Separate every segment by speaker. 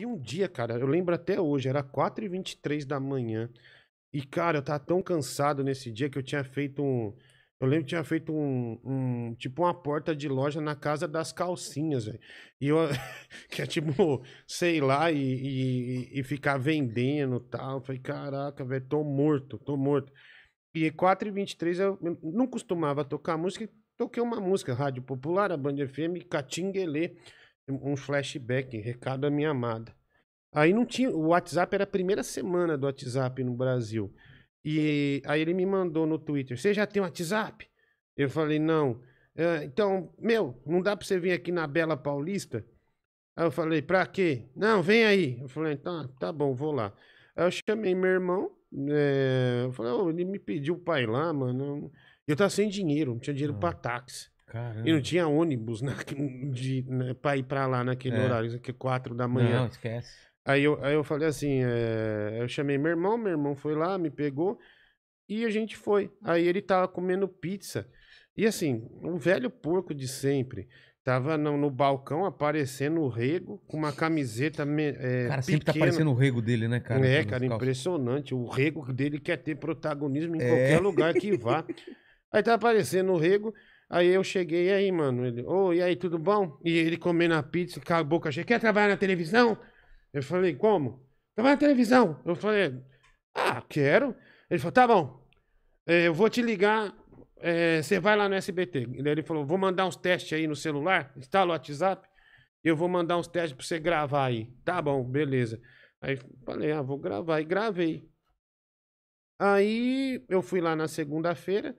Speaker 1: E um dia, cara, eu lembro até hoje, era 4h23 da manhã. E, cara, eu tava tão cansado nesse dia que eu tinha feito um. Eu lembro que tinha feito um, um, Tipo, uma porta de loja na casa das calcinhas, velho. E eu. que é tipo, sei lá, e, e, e ficar vendendo e tal. Eu falei, caraca, velho, tô morto, tô morto. E 4h23 eu não costumava tocar música, toquei uma música, Rádio Popular, a Band FM, Catinguelê um flashback, recado à minha amada. Aí não tinha. O WhatsApp era a primeira semana do WhatsApp no Brasil. E aí ele me mandou no Twitter: Você já tem WhatsApp? Eu falei: Não. É, então, meu, não dá pra você vir aqui na Bela Paulista? Aí eu falei: Pra quê? Não, vem aí. Eu falei: Tá, tá bom, vou lá. Aí eu chamei meu irmão. É, eu falei: oh, Ele me pediu pra ir lá, mano. Eu tava sem dinheiro, não tinha dinheiro ah. pra táxi. Caramba. E não tinha ônibus na, de, né, pra ir pra lá naquele é. horário, que é quatro da manhã. Não, esquece. Aí eu, aí eu falei assim, é, eu chamei meu irmão, meu irmão foi lá, me pegou e a gente foi. Aí ele tava comendo pizza. E assim, o um velho porco de sempre. Tava no, no, balcão aparecendo o rego com uma camiseta. É, cara, sempre tá pequena. tá aparecendo o rego dele, né, cara? É, cara, impressionante. O rego dele quer ter protagonismo em é. qualquer lugar que vá. Aí tá aparecendo o rego. Aí eu cheguei e aí, mano. Ele, ô, oh, e aí, tudo bom? E ele comendo a pizza, com a boca cheia. Quer trabalhar na televisão? Eu falei, como? Trabalhar na televisão. Eu falei, ah, quero. Ele falou, tá bom. É, eu vou te ligar. É, você vai lá no SBT. Ele falou, vou mandar uns testes aí no celular. Instala o WhatsApp. Eu vou mandar uns testes pra você gravar aí. Tá bom, beleza. Aí falei, ah, vou gravar. E gravei. Aí eu fui lá na segunda-feira.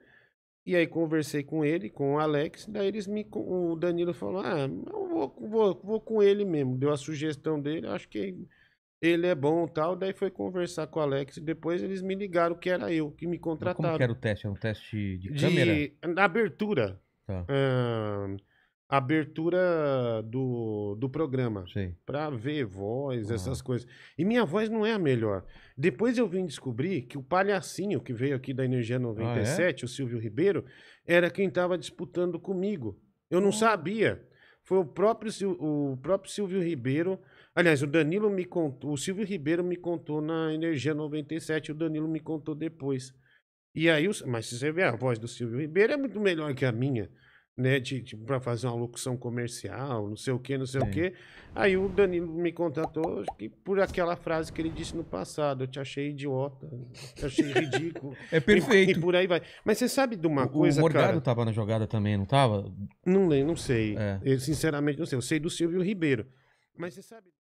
Speaker 1: E aí conversei com ele, com o Alex, daí eles me, o Danilo falou, ah, eu vou, vou, vou com ele mesmo. Deu a sugestão dele, acho que ele é bom tal. Daí foi conversar com o Alex. e Depois eles me ligaram que era eu, que me contrataram. como que era o teste? É um teste de câmera? De, na abertura. Tá. Ah, abertura do, do programa. para ver voz, ah. essas coisas. E minha voz não é a melhor. Depois eu vim descobrir que o palhacinho que veio aqui da Energia 97, ah, é? o Silvio Ribeiro, era quem estava disputando comigo. Eu não sabia. Foi o próprio, o próprio Silvio Ribeiro. Aliás, o Danilo me contou, o Silvio Ribeiro me contou na Energia 97, o Danilo me contou depois. E aí, mas se você ver a voz do Silvio Ribeiro é muito melhor que a minha né, de, de para fazer uma locução comercial, não sei o que, não sei Sim. o é. que. Aí o Danilo me contatou que por aquela frase que ele disse no passado, eu te achei idiota, te achei ridículo. é perfeito. E, e, por aí vai. Mas você sabe de uma o, coisa, o Morgado cara? tava na jogada também, não tava? Não lembro, não sei. É. Eu, sinceramente não sei. Eu sei do Silvio Ribeiro. Mas você sabe